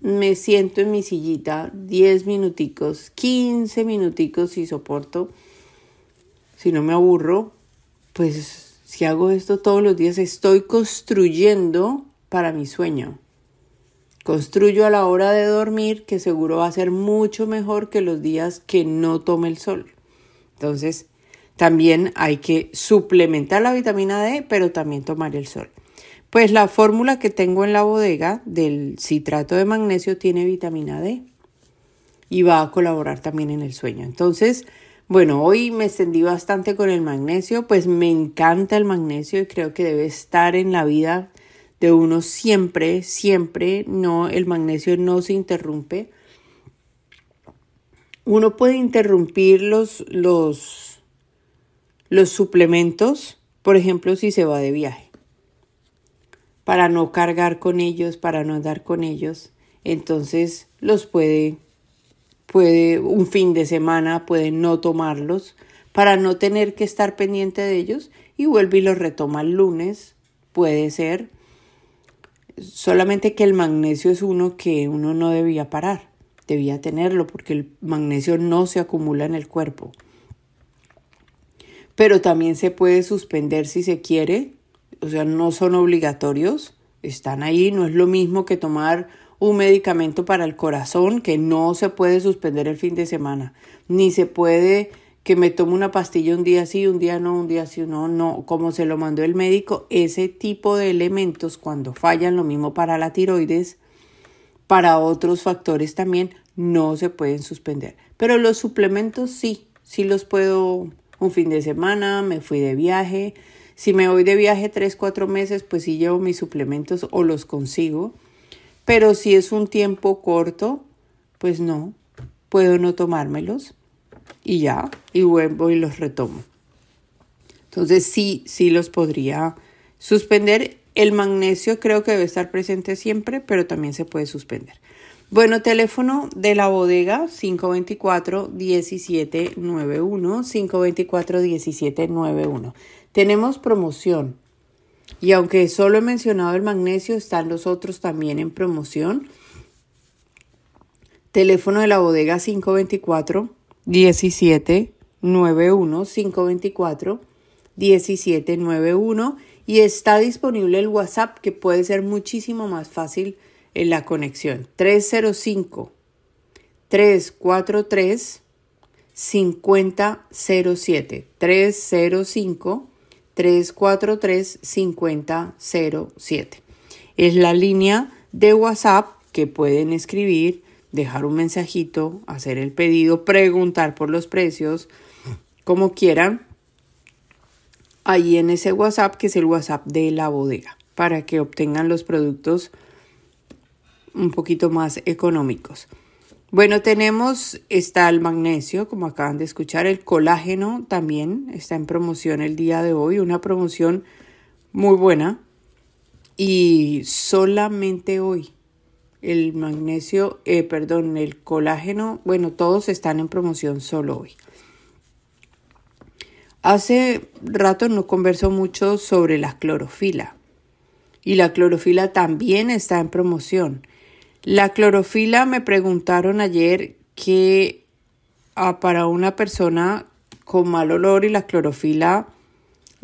me siento en mi sillita 10 minuticos, 15 minuticos y soporto, si no me aburro, pues si hago esto todos los días estoy construyendo para mi sueño construyo a la hora de dormir, que seguro va a ser mucho mejor que los días que no tome el sol. Entonces, también hay que suplementar la vitamina D, pero también tomar el sol. Pues la fórmula que tengo en la bodega del citrato de magnesio tiene vitamina D y va a colaborar también en el sueño. Entonces, bueno, hoy me extendí bastante con el magnesio, pues me encanta el magnesio y creo que debe estar en la vida de uno siempre, siempre, no, el magnesio no se interrumpe. Uno puede interrumpir los, los, los suplementos, por ejemplo, si se va de viaje, para no cargar con ellos, para no andar con ellos. Entonces los puede, puede un fin de semana, puede no tomarlos para no tener que estar pendiente de ellos y vuelve y los retoma el lunes, puede ser, Solamente que el magnesio es uno que uno no debía parar, debía tenerlo porque el magnesio no se acumula en el cuerpo. Pero también se puede suspender si se quiere, o sea, no son obligatorios, están ahí, no es lo mismo que tomar un medicamento para el corazón que no se puede suspender el fin de semana, ni se puede que me tomo una pastilla un día sí, un día no, un día sí, no, no, como se lo mandó el médico, ese tipo de elementos cuando fallan, lo mismo para la tiroides, para otros factores también, no se pueden suspender. Pero los suplementos sí, sí los puedo un fin de semana, me fui de viaje. Si me voy de viaje tres, cuatro meses, pues sí llevo mis suplementos o los consigo. Pero si es un tiempo corto, pues no, puedo no tomármelos y ya, y vuelvo y los retomo. Entonces sí, sí los podría suspender. El magnesio creo que debe estar presente siempre, pero también se puede suspender. Bueno, teléfono de la bodega 524-1791, 524-1791. Tenemos promoción. Y aunque solo he mencionado el magnesio, están los otros también en promoción. Teléfono de la bodega 524 17 524 1791 y está disponible el WhatsApp que puede ser muchísimo más fácil en la conexión 305 343 5007 305 343 5007 es la línea de WhatsApp que pueden escribir dejar un mensajito, hacer el pedido, preguntar por los precios, como quieran, ahí en ese WhatsApp que es el WhatsApp de la bodega, para que obtengan los productos un poquito más económicos. Bueno, tenemos, está el magnesio, como acaban de escuchar, el colágeno también está en promoción el día de hoy, una promoción muy buena y solamente hoy el magnesio, eh, perdón, el colágeno, bueno, todos están en promoción solo hoy. Hace rato no conversó mucho sobre la clorofila y la clorofila también está en promoción. La clorofila me preguntaron ayer que ah, para una persona con mal olor y la clorofila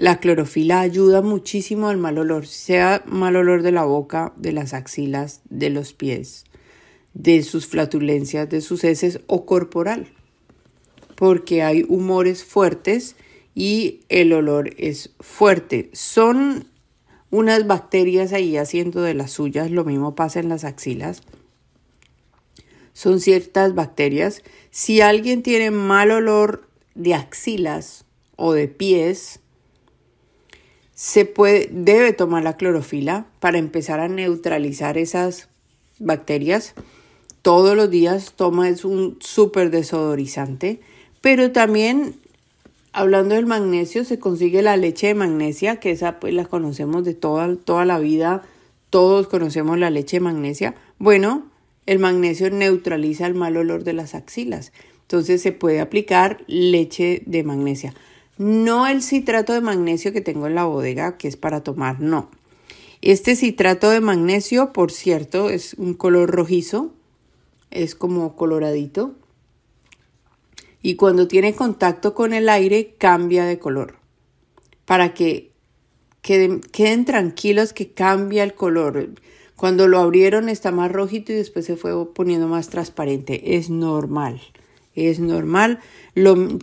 la clorofila ayuda muchísimo al mal olor, sea mal olor de la boca, de las axilas, de los pies, de sus flatulencias, de sus heces o corporal, porque hay humores fuertes y el olor es fuerte. Son unas bacterias ahí haciendo de las suyas, lo mismo pasa en las axilas. Son ciertas bacterias. Si alguien tiene mal olor de axilas o de pies, se puede, debe tomar la clorofila para empezar a neutralizar esas bacterias. Todos los días toma es un súper desodorizante, pero también hablando del magnesio se consigue la leche de magnesia, que esa pues la conocemos de toda, toda la vida, todos conocemos la leche de magnesia. Bueno, el magnesio neutraliza el mal olor de las axilas. Entonces se puede aplicar leche de magnesia. No el citrato de magnesio que tengo en la bodega, que es para tomar, no. Este citrato de magnesio, por cierto, es un color rojizo, es como coloradito. Y cuando tiene contacto con el aire, cambia de color. Para que queden, tranquilos que cambia el color. Cuando lo abrieron está más rojito y después se fue poniendo más transparente. Es normal, es normal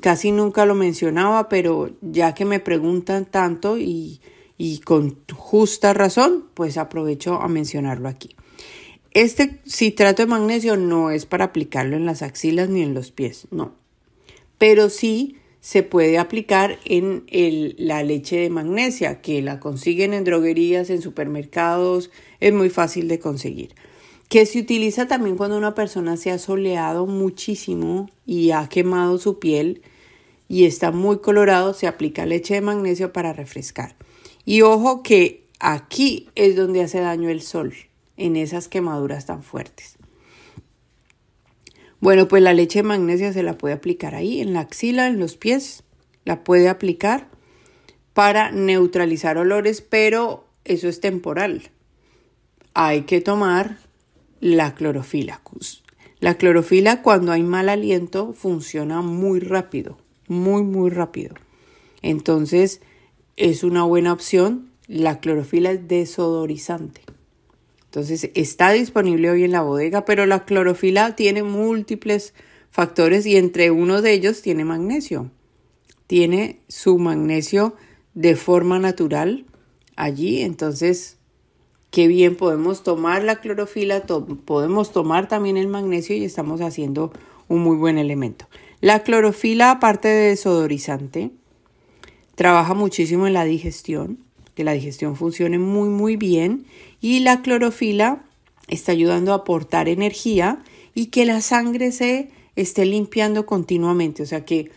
casi nunca lo mencionaba, pero ya que me preguntan tanto y, con justa razón, pues aprovecho a mencionarlo aquí. Este citrato de magnesio no es para aplicarlo en las axilas ni en los pies, no. Pero sí se puede aplicar en la leche de magnesia, que la consiguen en droguerías, en supermercados, es muy fácil de conseguir que se utiliza también cuando una persona se ha soleado muchísimo y ha quemado su piel y está muy colorado, se aplica leche de magnesio para refrescar. Y ojo que aquí es donde hace daño el sol, en esas quemaduras tan fuertes. Bueno, pues la leche de magnesio se la puede aplicar ahí, en la axila, en los pies, la puede aplicar para neutralizar olores, pero eso es temporal. Hay que tomar la clorofila. La clorofila cuando hay mal aliento funciona muy rápido, muy, muy rápido. Entonces es una buena opción. La clorofila es desodorizante. Entonces está disponible hoy en la bodega, pero la clorofila tiene múltiples factores y entre uno de ellos tiene magnesio. Tiene su magnesio de forma natural allí, entonces que bien podemos tomar la clorofila, podemos tomar también el magnesio y estamos haciendo un muy buen elemento. La clorofila, aparte de desodorizante, trabaja muchísimo en la digestión, que la digestión funcione muy muy bien y la clorofila está ayudando a aportar energía y que la sangre se esté limpiando continuamente, o sea que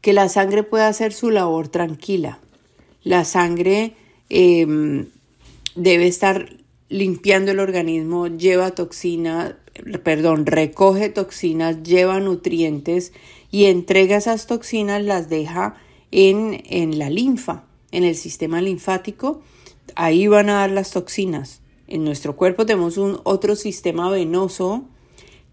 que la sangre pueda hacer su labor tranquila. La sangre em, debe estar limpiando el organismo, lleva toxinas, perdón, recoge toxinas, lleva nutrientes y entrega esas toxinas, las deja en, en la linfa, en el sistema linfático. Ahí van a dar las toxinas. En nuestro cuerpo tenemos un otro sistema venoso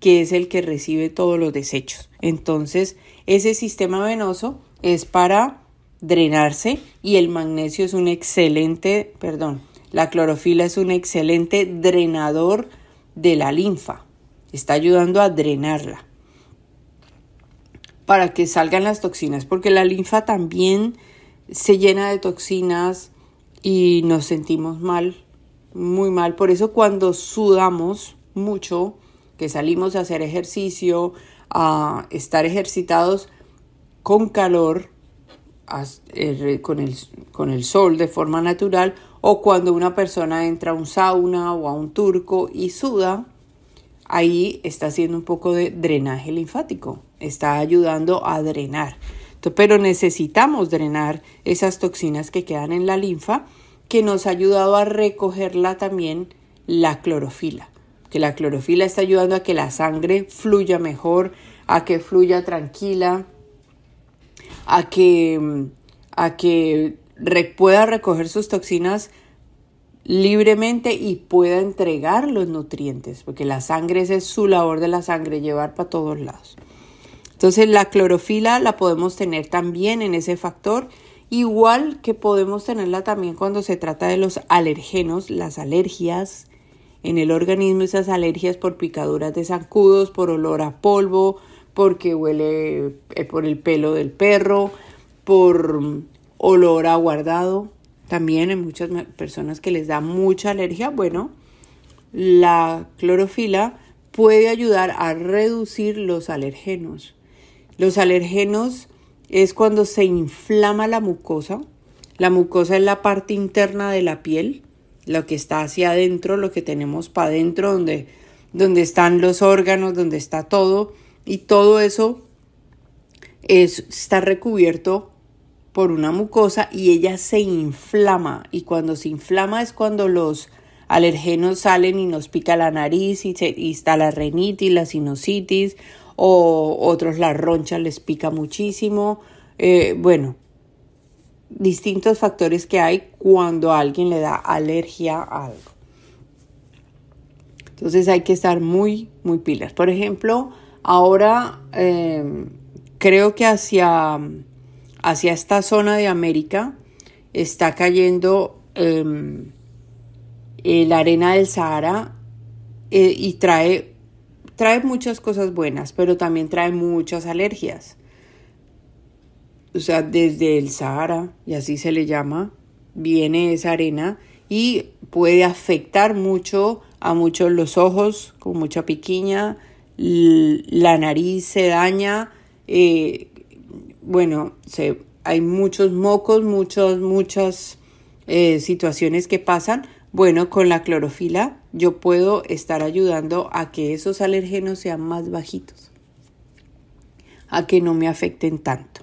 que es el que recibe todos los desechos. Entonces, ese sistema venoso es para drenarse y el magnesio es un excelente, perdón, la clorofila es un excelente drenador de la linfa. Está ayudando a drenarla para que salgan las toxinas, porque la linfa también se llena de toxinas y nos sentimos mal, muy mal. Por eso cuando sudamos mucho, que salimos a hacer ejercicio, a estar ejercitados con calor, eh, con el, con el sol de forma natural o cuando una persona entra a un sauna o a un turco y suda, ahí está haciendo un poco de drenaje linfático, está ayudando a drenar. Pero necesitamos drenar esas toxinas que quedan en la linfa, que nos ha ayudado a recogerla también la clorofila, que la clorofila está ayudando a que la sangre fluya mejor, a que fluya tranquila, a que, a que pueda recoger sus toxinas libremente y pueda entregar los nutrientes, porque la sangre, es su labor de la sangre, llevar para todos lados. Entonces la clorofila la podemos tener también en ese factor, igual que podemos tenerla también cuando se trata de los alergenos, las alergias en el organismo, esas alergias por picaduras de zancudos, por olor a polvo, porque huele eh, por el pelo del perro, por olor aguardado, guardado. También en muchas personas que les da mucha alergia. Bueno, la clorofila puede ayudar a reducir los alergenos. Los alergenos es cuando se inflama la mucosa. La mucosa es la parte interna de la piel, lo que está hacia adentro, lo que tenemos para adentro, donde, donde están los órganos, donde está todo. Y todo eso es, está recubierto por una mucosa y ella se inflama. Y cuando se inflama es cuando los alergenos salen y nos pica la nariz y, se, instala está la renitis, la sinusitis o otros la roncha les pica muchísimo. Eh, bueno, distintos factores que hay cuando alguien le da alergia a algo. Entonces hay que estar muy, muy pilas. Por ejemplo, ahora eh, creo que hacia hacia esta zona de América está cayendo em, la arena del Sahara eh, y trae, trae muchas cosas buenas, pero también trae muchas alergias. O sea, desde el Sahara, y así se le llama, viene esa arena y puede afectar mucho a muchos los ojos, con mucha piquiña, la nariz se daña, eh, bueno, hay muchos mocos, muchos, muchas eh, situaciones que pasan. Bueno, con la clorofila yo puedo estar ayudando a que esos alérgenos sean más bajitos, a que no me afecten tanto.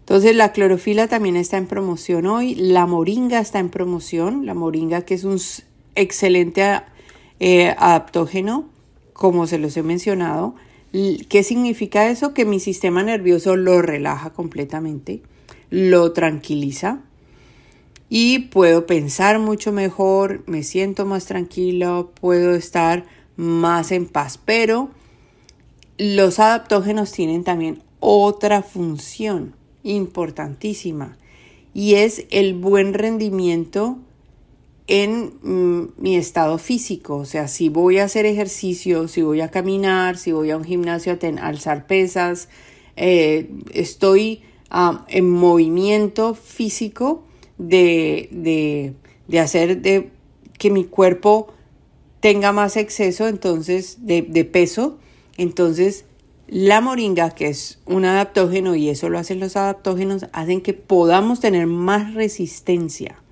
Entonces la clorofila también está en promoción hoy, la moringa está en promoción, la moringa que es un excelente eh, adaptógeno, como se los he mencionado, ¿Qué significa eso? Que mi sistema nervioso lo relaja completamente, lo tranquiliza y puedo pensar mucho mejor, me siento más tranquilo, puedo estar más en paz. Pero los adaptógenos tienen también otra función importantísima y es el buen rendimiento en mm, mi estado físico, o sea, si voy a hacer ejercicio, si voy a caminar, si voy a un gimnasio a alzar pesas, eh, estoy en movimiento físico de, hacer de, que mi cuerpo tenga más exceso entonces de peso, entonces la moringa, que es un adaptógeno y eso lo hacen los adaptógenos, hacen que podamos tener más resistencia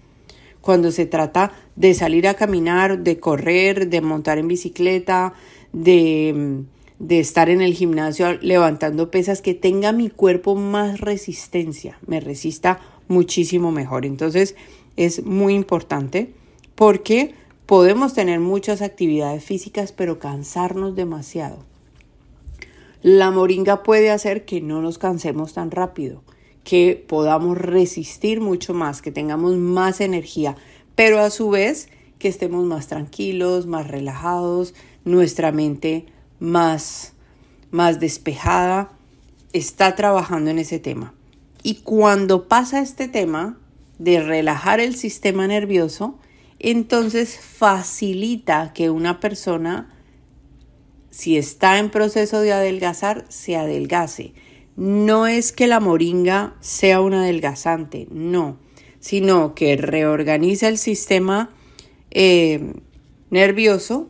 cuando se trata de salir a caminar, de correr, de montar en bicicleta, de, mm, de estar en el gimnasio levantando pesas, que tenga mi cuerpo más resistencia, me resista muchísimo mejor. Entonces es muy importante porque podemos tener muchas actividades físicas pero cansarnos demasiado. La moringa puede hacer que no nos cansemos tan rápido que podamos resistir mucho más, que tengamos más energía, pero a su vez que estemos más tranquilos, más relajados, nuestra mente más, más despejada, está trabajando en ese tema. Y cuando pasa este tema de relajar el sistema nervioso, entonces facilita que una persona, si está en proceso de adelgazar, se adelgace no es que la moringa sea una adelgazante, no, sino que reorganiza el sistema eh, nervioso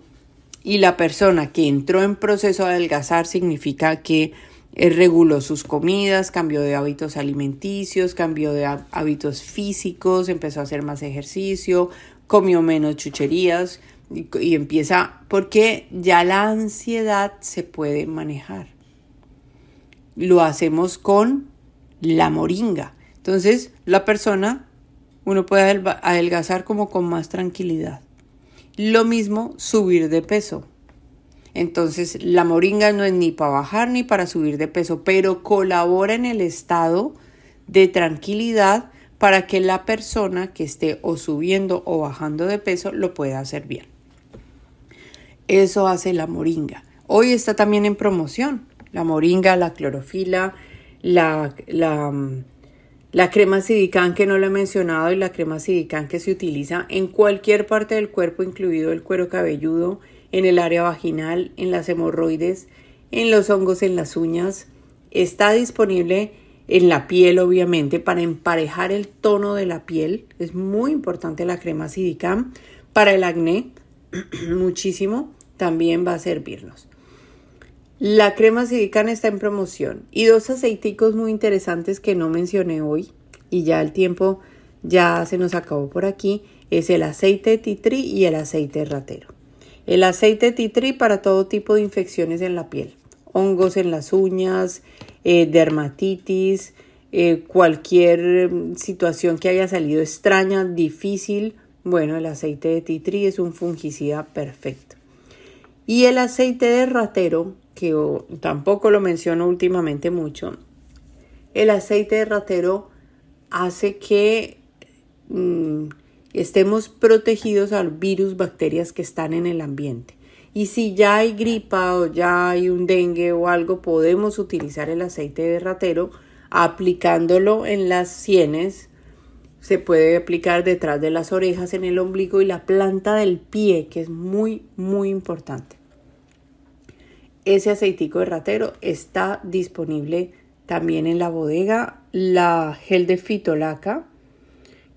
y la persona que entró en proceso de adelgazar significa que eh, reguló sus comidas, cambió de hábitos alimenticios, cambió de hábitos físicos, empezó a hacer más ejercicio, comió menos chucherías y empieza porque ya la ansiedad se puede manejar lo hacemos con la moringa. Entonces, la persona, uno puede adelgazar como con más tranquilidad. Lo mismo subir de peso. Entonces, la moringa no es ni para bajar ni para subir de peso, pero colabora en el estado de tranquilidad para que la persona que esté o subiendo o bajando de peso lo pueda hacer bien. Eso hace la moringa. Hoy está también en promoción la moringa, la clorofila, la, mm, crema sidicán que no lo he mencionado y la crema sidicán que se utiliza en cualquier parte del cuerpo, incluido el cuero cabelludo, en el área vaginal, en las hemorroides, en los hongos, en las uñas. Está disponible en la piel, obviamente, para emparejar el tono de la piel. Es muy importante la crema sidicán. Para el acné, muchísimo, también va a servirnos. La crema silicana está en promoción y dos aceiticos muy interesantes que no mencioné hoy y ya el tiempo ya se nos acabó por aquí es el aceite de titri y el aceite ratero. El aceite de titri para todo tipo de infecciones en la piel, hongos en las uñas, eh, dermatitis, eh, cualquier em, situación que haya salido extraña, difícil, bueno, el aceite de titri es un fungicida perfecto. Y el aceite de ratero que tampoco lo menciono últimamente mucho, el aceite de ratero hace que mm, estemos protegidos al virus, bacterias que están en el ambiente. Y si ya hay gripa o ya hay un dengue o algo, podemos utilizar el aceite de ratero aplicándolo en las sienes. Se puede aplicar detrás de las orejas, en el ombligo y la planta del pie, que es muy, muy importante ese aceitico de ratero está disponible también en la bodega. La gel de fitolaca,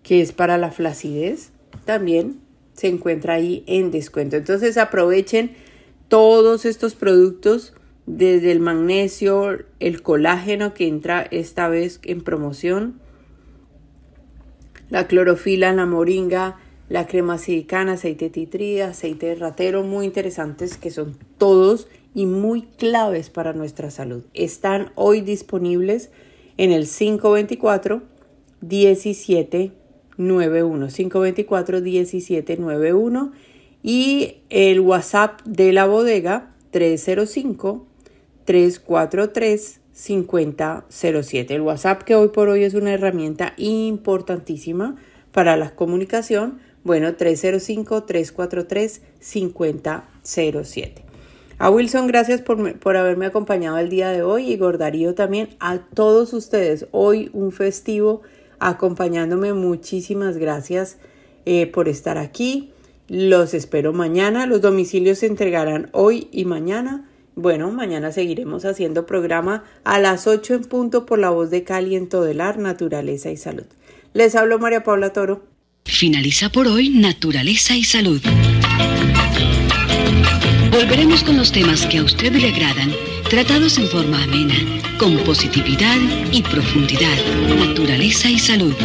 que es para la flacidez, también se encuentra ahí en descuento. Entonces aprovechen todos estos productos, desde el magnesio, el colágeno que entra esta vez en promoción, la clorofila, la moringa, la crema silicana, aceite de titría, aceite de ratero, muy interesantes que son todos y muy claves para nuestra salud. Están hoy disponibles en el 524 1791 524 1791 y el WhatsApp de la bodega 305 343 5007. El WhatsApp que hoy por hoy es una herramienta importantísima para la comunicación. Bueno, 305 343 5007. A Wilson, gracias por, haberme acompañado el día de hoy y Gordarío también. A todos ustedes, hoy un festivo acompañándome. Muchísimas gracias eh, por estar aquí. Los espero mañana. Los domicilios se entregarán hoy y mañana. Bueno, mañana seguiremos haciendo programa a las 8 en punto por la voz de Cali en Todelar, Naturaleza y Salud. Les hablo María Paula Toro. Finaliza por hoy Naturaleza y Salud. Volveremos con los temas que a usted le agradan, tratados en forma amena, con positividad y profundidad, naturaleza y salud.